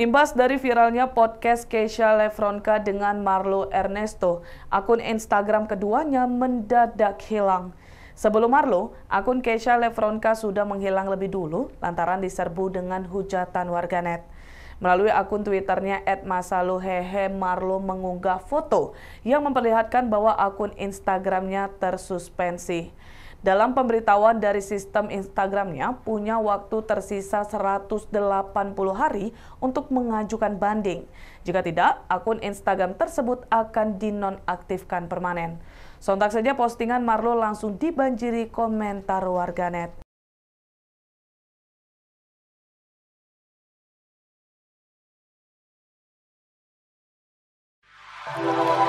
Imbas dari viralnya podcast Keisha Lefronka dengan Marlo Ernesto, akun Instagram keduanya mendadak hilang. Sebelum Marlo, akun Keisha Lefronka sudah menghilang lebih dulu lantaran diserbu dengan hujatan warganet. Melalui akun Twitternya @masaluhehe Marlo mengunggah foto yang memperlihatkan bahwa akun Instagramnya tersuspensi. Dalam pemberitahuan dari sistem Instagramnya, punya waktu tersisa 180 hari untuk mengajukan banding. Jika tidak, akun Instagram tersebut akan dinonaktifkan permanen. Sontak saja postingan Marlo langsung dibanjiri komentar warganet. Thank you.